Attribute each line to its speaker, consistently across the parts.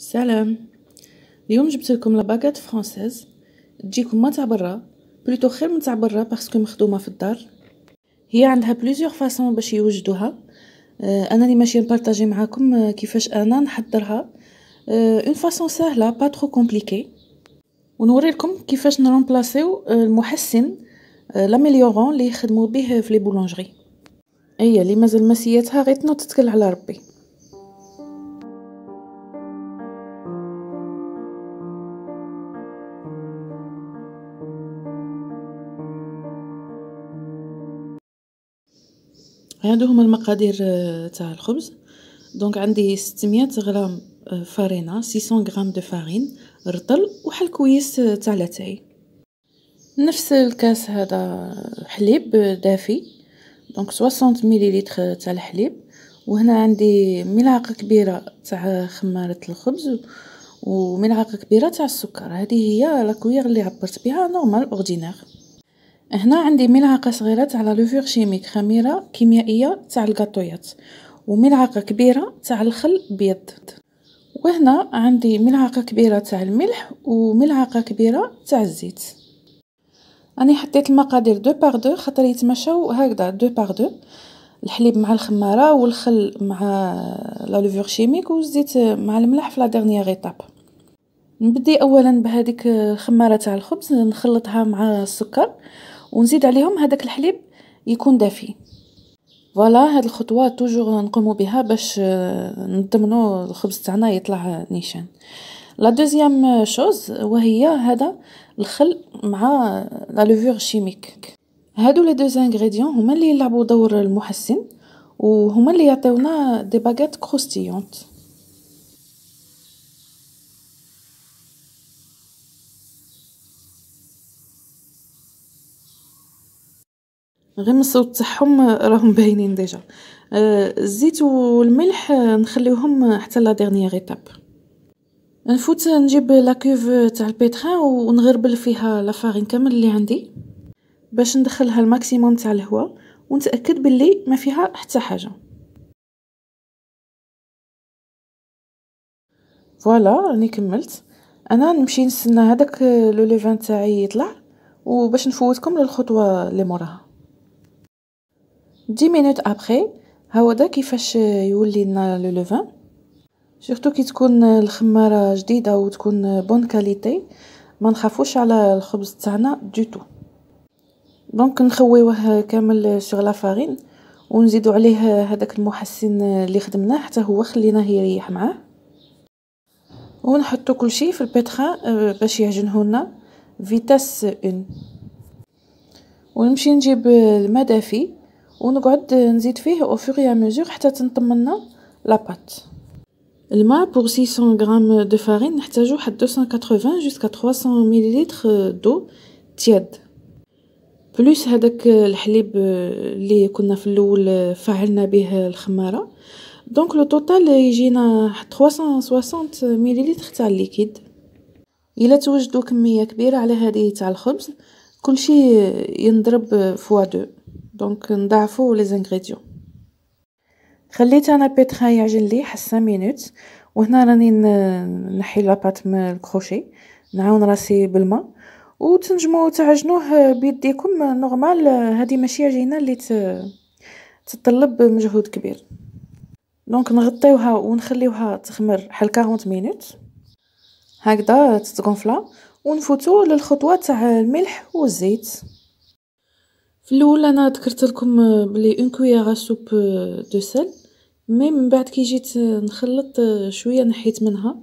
Speaker 1: سلام اليوم جبت لكم لاباغات فرونسيز تجيكم ما تاع برا بلوتو خير من تاع برا باسكو مخدومه في الدار هي عندها بليزيور فاصون باش يوجدوها آه انا اللي ماشي نبارطاجي معاكم كيفاش انا نحضرها اون آه فاصون سهله با ترو كومبليكي ونوريكم كيفاش نرومبلاسيو المحسن لاميليورون اللي يخدموا به في لي بولونجري هي اللي مازال مسيتها غير تنوض تتكل على ربي هادو هما المقادير آه، تاع الخبز دونك عندي 600 غرام آه، فارينا 600 غرام دو فارين رطل وحل كويس آه، تاع لاتاي نفس الكاس هذا حليب دافي دونك 60 مليلتر تاع الحليب وهنا عندي ملعقه كبيره تاع خماره الخبز وملعقه كبيره تاع السكر هذه هي لاكوير اللي عبرت بها نورمال اوردينير هنا عندي ملعقه صغيره تاع لا شيميك خميره كيميائيه تاع الكاطويات وملعقه كبيره تاع الخل بيض وهنا عندي ملعقه كبيره تاع الملح وملعقه كبيره تاع الزيت انا حطيت المقادير دو بار دو خاطر يتمشاو هكذا دو بار دو الحليب مع الخماره والخل مع لا لوفور شيميك والزيت مع الملح في لا ديرنيير ايتاب نبدي اولا بهذيك الخماره تاع الخبز نخلطها مع السكر ونزيد عليهم هذاك الحليب يكون دافي فوالا هاد الخطوات توجور نقومو بها باش آه، نضمنو الخبز تاعنا يطلع نيشان لا دوزيام شوز وهي هذا الخل مع آه، لا لوفور شيميك هادو لي دوز انغريديون هما اللي يلعبوا دور المحسن وهما اللي يعطيونا دي باغيت كروستيونت غير من الصوت تاعهم راهم باينين ديجا آه، الزيت والملح نخليوهم حتى لا ديرنيير ايتاب نفوت نجيب لا كوف تاع البيتران ونغربل فيها لا فارين كامل اللي عندي باش ندخلها الماكسيموم تاع الهواء ونتاكد باللي ما فيها حتى حاجه فوالا راني كملت انا نمشي نستنى هذاك لو ليفان تاعي يطلع وباش نفوتكم للخطوه اللي موراها 10 مينوت ابخي دا كيفاش يولي لنا لو لوفان سورتو كي تكون الخماره جديده وتكون بون كاليتي ما نخافوش على الخبز تاعنا دي تو دونك نخويوه كامل سوغ لا فارين ونزيدو عليه هذاك المحسن اللي خدمناه حتى هو خليناه يريح معاه ونحطو كلشي في البيتخان باش يعجنه لنا فيتاس اون ونمشي نجيب المدافي دافي ونقعد نزيد فيه او فوري ميزور حتى تنطمنا لاباط الماء بور 600 غرام دو فارين نحتاجو حد 280 جوسكا 300 مليلتر دو تياد بلوس هذاك الحليب اللي كنا في الاول فعلنا به الخماره دونك لو توتال يجينا 360 مليلتر تاع الليكيد الا توجدوا كميه كبيره على هذه تاع الخبز كلشي ينضرب فوا 2 دونك نضاعفوا لي زانغريديون خليت انا بيتخا يعجن لي حسه مينوت وهنا راني نحي لاباط من الكروشي نعاون راسي بالماء وتنجمو تعجنوه بيديكم نورمال هذه ماشي عجينه اللي تتطلب مجهود كبير دونك نغطيوها ونخليوها تخمر حل 40 مينوت هكذا تتغنفلا ونفوتو للخطوه تاع الملح والزيت في الاول انا ذكرت لكم آه، بلي اون كويير سوب دو سيل مي من بعد كي جيت آه، نخلط آه، شويه نحيت منها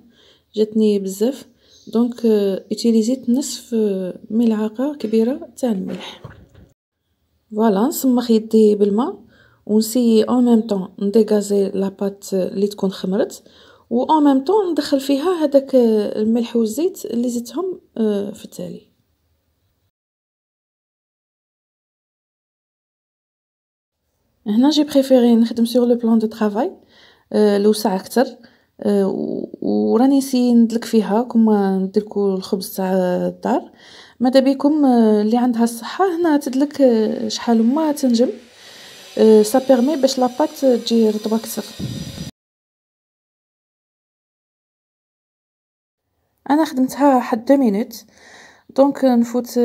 Speaker 1: جاتني بزاف دونك اوتيليزيت نصف ملعقه كبيره تاع الملح فوالا نسمخ يدي بالماء ونسي اون ميم طون نديغازي لاباط اللي تكون خمرت و اون ميم طون ندخل فيها هذاك الملح والزيت اللي زدتهم في التالي هنا جي بريفيري نخدم سور لو بلان دو ترافاي لوسع اكثر آه، وراني سي ندلك فيها كما ندلكو الخبز تاع الدار ماذا بكم آه، اللي عندها الصحه هنا تدلك آه، شحال ما تنجم سا بيرمي باش لاباط تجي رطبه اكثر انا خدمتها حد 2 مينوت دونك نفوت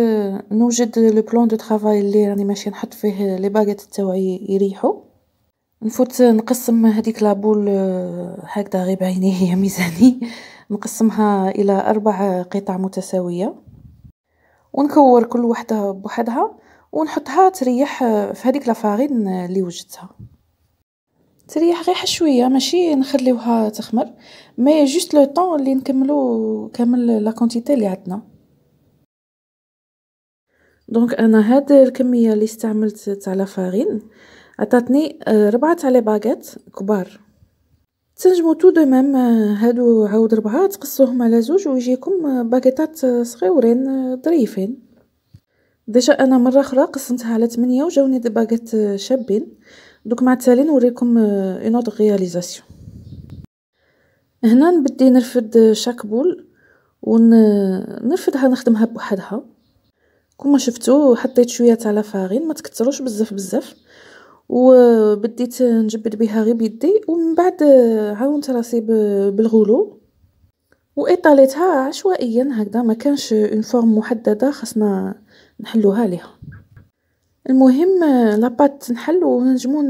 Speaker 1: نوجد لو بلان دو طرافاي اللي راني ماشي نحط فيه لي باغيت تاوعي يريحو نفوت نقسم هذيك لابول هكذا غير بعيني هي ميزاني نقسمها الى اربع قطع متساويه ونكور كل وحده بوحدها ونحطها تريح في هذيك لافارين اللي وجدتها تريح غير شويه ماشي نخليوها تخمر مي جوست لو طون اللي نكملو كامل لا كونتيتي اللي عندنا دونك انا هاد الكميه اللي استعملت تاع لافارين عطاتني آه، ربعة تاع لي باغيت كبار تنجمو تو دو ميم آه، هادو عاود ربعة تقصوهم على زوج ويجيكم آه، باغيطات صغيورين ظريفين ديجا انا مره اخرى قسمتها على 8 وجاوني دي باغيت شابين دوك مع التالي نوريكم اون اوت رياليزاسيون هنا نبدي نرفد شاك بول ونرفدها نخدمها بوحدها كما شفتوا حطيت شويه تاع لافارين ما تكثروش بزاف بزاف وبديت نجبد بها غير بيدي ومن بعد آه، عاونت راسي بالغلو واطاليتها عشوائيا هكذا ما كانش اون فورم محدده خاصنا نحلوها ليها المهم لاباط آه، تنحل ونجمو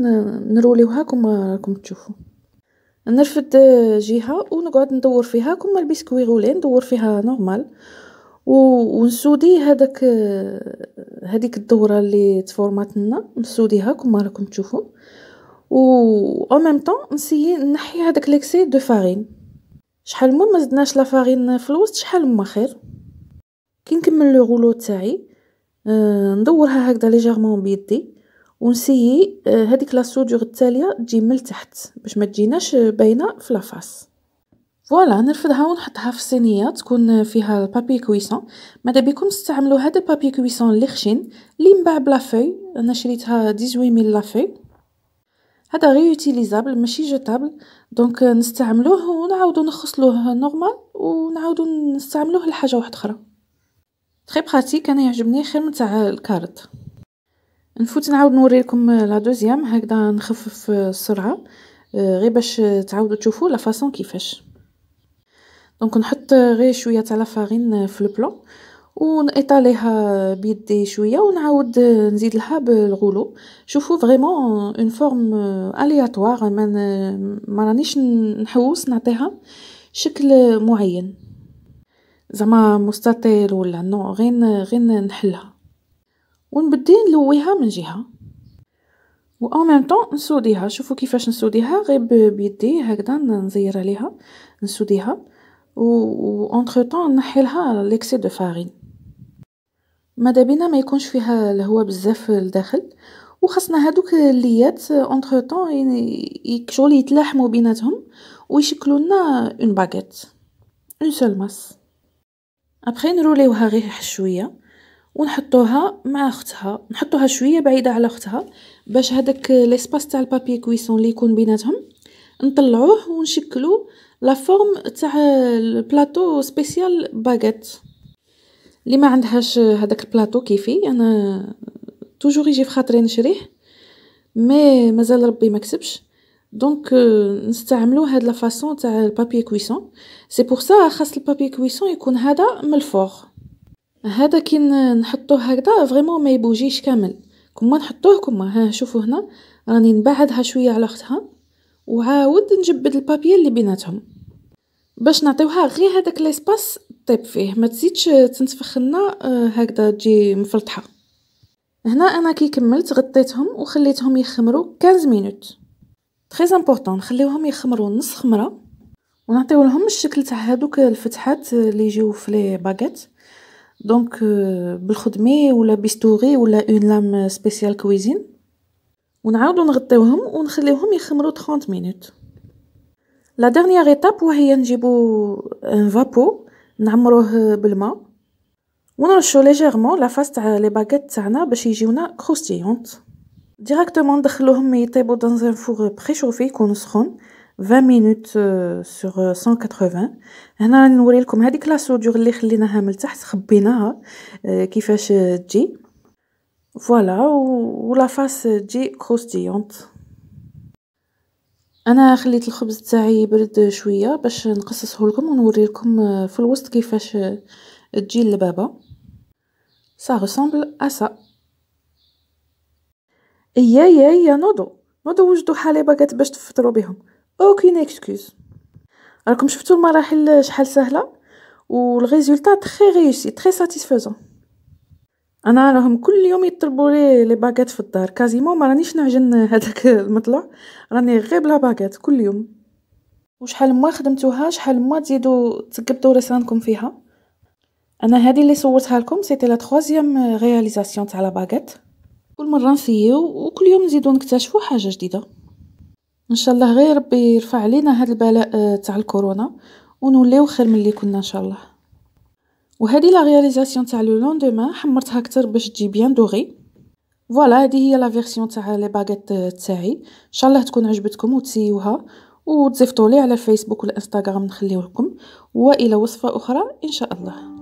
Speaker 1: نروليوها كما راكم تشوفوا نرفد جهه آه، ونقعد ندور فيها كما البسكوي غولي ندور فيها نورمال ونسودي هذاك هذيك الدوره اللي لنا نسوديها كما راكم تشوفوا و او ميم طون نسيي نحي هذاك ليكسي دو فارين شحال ما ما زدناش لا فارين في الوسط شحال ما خير كي نكمل لو غولو تاعي أه ندورها هكذا ليجيرمون بيدي ونسيي آه، هذيك لا سودور التاليه تجي من التحت باش ما تجيناش باينه في لافاس فوالا نرفدها ونحطها في صينيه تكون فيها البابي كويسون ماذا بكم تستعملوا هذا البابي كويسون اللي خشن اللي ينباع بلا في انا شريتها ميل لا في هذا غير يوتيليزابل ماشي جوتابل دونك نستعملوه ونعاودو نغسلوه نورمال ونعاودو نستعملوه لحاجه واحده اخرى تري براتيك انا يعجبني خير من تاع الكارت نفوت نعاود نوري لكم لا دوزيام هكذا نخفف السرعه آه، غير باش تعاودوا تشوفوا لا فاصون كيفاش دونك نحط غير شويه تاع لافارين في البلون ونطاليها بيدي شويه ونعاود نزيد لها بالغولو شوفوا فريمون اون فورم الياتوار ما ما رانيش نحوس نعطيها شكل معين زعما مستطيل ولا نو غير غير نحلها ونبدي نلويها من جهه و او ميم طون نسوديها شوفوا كيفاش نسوديها غير بيدي هكذا نزير عليها نسوديها و اونتر طون نحي لها ليكسي دو فارين ماذا بينا ما يكونش فيها الهواء بزاف لداخل وخصنا هادوك الليات اونتر طون شغل يتلاحموا بيناتهم ويشكلوا لنا اون باغيت اون سول ماس ابخي نروليوها غير شويه ونحطوها مع اختها نحطوها شويه بعيده على اختها باش هذاك ليسباس تاع البابي كويسون اللي يكون بيناتهم نطلعوه ونشكلو لا فورم تاع البلاطو سبيسيال باغيت اللي ما عندهاش هذاك البلاطو كيفي انا توجور يجي في خاطري نشريه مي مازال ربي ما كسبش دونك آه، نستعملو هاد لا فاصون تاع البابي كويسون سي بور سا خاص البابي كويسون يكون هذا من الفوق هذا كي نحطوه هكذا فريمون ما يبوجيش كامل كما نحطوه كما ها شوفوا هنا راني نبعدها شويه على اختها وعاود نجبد البابي اللي بيناتهم باش نعطيوها غير هذاك ليسباس طيب فيه ما تزيدش تنتفخ لنا آه، هكذا تجي مفلطحه هنا انا كي كملت غطيتهم وخليتهم يخمروا 15 مينوت تري امبورطون نخليوهم يخمروا نص خمره ونعطيو لهم الشكل تاع هذوك الفتحات اللي يجيو في لي باغيت دونك آه، بالخدمه ولا بيستوري ولا اون لام سبيسيال كويزين ونعاودو نغطيوهم ونخليوهم يخمروا 30 مينوت لا dernière ايتاب وهي نجيبو ان فابو نعمروه بالماء ونرشو ليجيرمون لا فاس تاع لي باغيت تاعنا باش يجيونا كروستيونط ديريكتومون ندخلوهم يطيبو دون ان فور بريشوفي يكون سخون 20 مينوت سور 180 هنا نوري لكم هذيك لا سودور اللي خليناها من تحت خبيناها euh, كيفاش تجي فوالا ولا فاس تجي كروستيونت انا خليت الخبز تاعي يبرد شويه باش نقصصه لكم ونوري لكم آه، في الوسط كيفاش آه، تجي اللبابه سا ريسومبل اسا ايا يا يا نوضو نوضو وجدوا حالي باكات باش تفطروا بهم اوكين نيكسكوز راكم شفتوا المراحل شحال سهله والريزلتات تري ريوسي تري ساتيسفايزون انا راهم كل يوم يطلبوا لي لي باكيت في الدار كازيمون ما رانيش نعجن هذاك المطلع راني غير بلا باكيت كل يوم وشحال ما خدمتوها شحال ما تزيدوا تقبطوا رسانكم فيها انا هذه اللي صورتها لكم سيتي لا ترويزيام رياليزاسيون تاع لا باكيت كل مره نفيو وكل يوم نزيدو نكتشفوا حاجه جديده ان شاء الله غير ربي يرفع علينا هذا البلاء تاع الكورونا ونوليو خير من اللي كنا ان شاء الله وهذه لا رياليزاسيون تاع لو لوندومان حمرتها اكثر باش تجي بيان دوغي فوالا هذه هي لا فيرسيون تاع لي باغيت تاعي ان شاء الله تكون عجبتكم وتسيوها وتزيفطوا لي على الفيسبوك والانستغرام نخليه لكم والى وصفه اخرى ان شاء الله